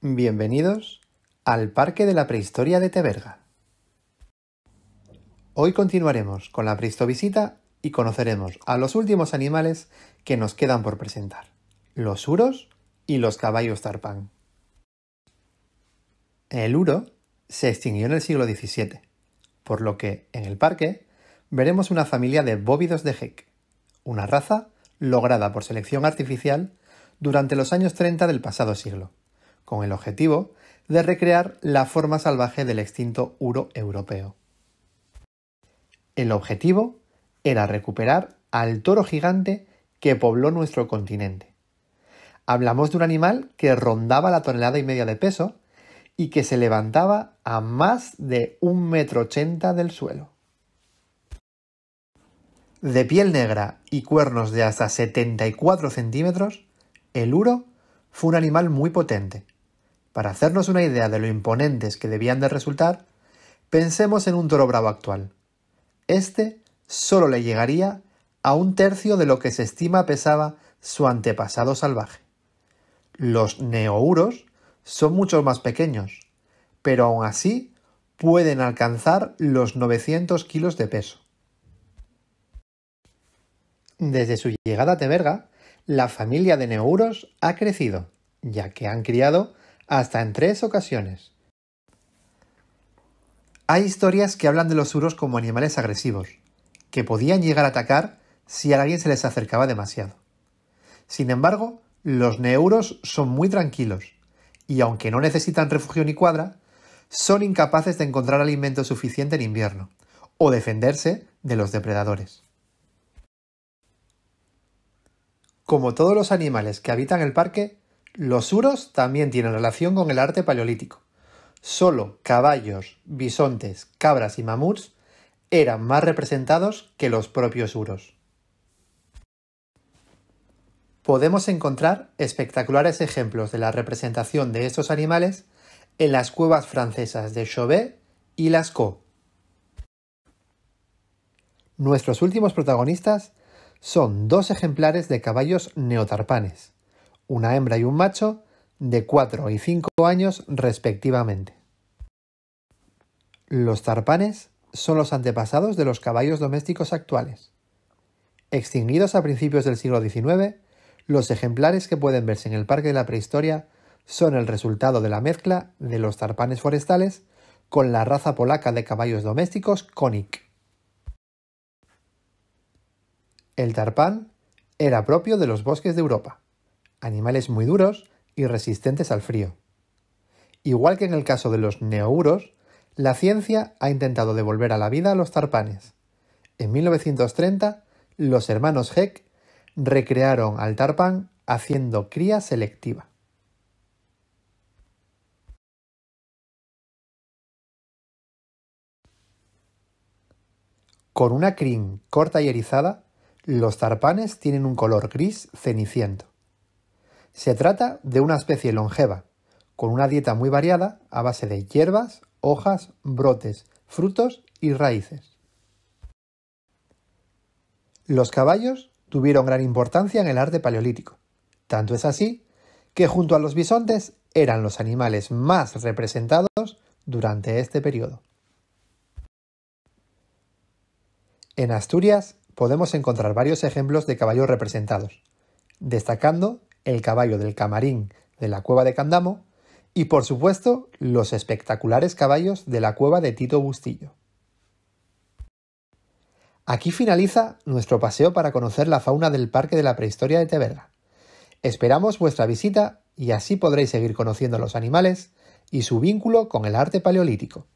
Bienvenidos al Parque de la Prehistoria de Teberga. Hoy continuaremos con la prehistovisita y conoceremos a los últimos animales que nos quedan por presentar, los uros y los caballos tarpán. El uro se extinguió en el siglo XVII, por lo que en el parque veremos una familia de bóvidos de Heck, una raza lograda por selección artificial durante los años 30 del pasado siglo con el objetivo de recrear la forma salvaje del extinto uro europeo. El objetivo era recuperar al toro gigante que pobló nuestro continente. Hablamos de un animal que rondaba la tonelada y media de peso y que se levantaba a más de un metro ochenta del suelo. De piel negra y cuernos de hasta 74 centímetros, el uro fue un animal muy potente para hacernos una idea de lo imponentes que debían de resultar, pensemos en un toro bravo actual. Este solo le llegaría a un tercio de lo que se estima pesaba su antepasado salvaje. Los neouros son mucho más pequeños, pero aún así pueden alcanzar los 900 kilos de peso. Desde su llegada a Teverga, la familia de neuros ha crecido, ya que han criado hasta en tres ocasiones. Hay historias que hablan de los uros como animales agresivos, que podían llegar a atacar si alguien se les acercaba demasiado. Sin embargo, los neuros son muy tranquilos, y aunque no necesitan refugio ni cuadra, son incapaces de encontrar alimento suficiente en invierno, o defenderse de los depredadores. Como todos los animales que habitan el parque, los uros también tienen relación con el arte paleolítico. Solo caballos, bisontes, cabras y mamuts eran más representados que los propios uros. Podemos encontrar espectaculares ejemplos de la representación de estos animales en las cuevas francesas de Chauvet y Lascaux. Nuestros últimos protagonistas son dos ejemplares de caballos neotarpanes una hembra y un macho, de 4 y 5 años respectivamente. Los tarpanes son los antepasados de los caballos domésticos actuales. Extinguidos a principios del siglo XIX, los ejemplares que pueden verse en el Parque de la Prehistoria son el resultado de la mezcla de los tarpanes forestales con la raza polaca de caballos domésticos Konik. El tarpan era propio de los bosques de Europa animales muy duros y resistentes al frío. Igual que en el caso de los neouros, la ciencia ha intentado devolver a la vida a los tarpanes. En 1930, los hermanos Heck recrearon al tarpán haciendo cría selectiva. Con una crin corta y erizada, los tarpanes tienen un color gris ceniciento. Se trata de una especie longeva, con una dieta muy variada a base de hierbas, hojas, brotes, frutos y raíces. Los caballos tuvieron gran importancia en el arte paleolítico. Tanto es así que junto a los bisontes eran los animales más representados durante este periodo. En Asturias podemos encontrar varios ejemplos de caballos representados, destacando el caballo del camarín de la cueva de Candamo y por supuesto los espectaculares caballos de la cueva de Tito Bustillo. Aquí finaliza nuestro paseo para conocer la fauna del Parque de la Prehistoria de Teberga. Esperamos vuestra visita y así podréis seguir conociendo los animales y su vínculo con el arte paleolítico.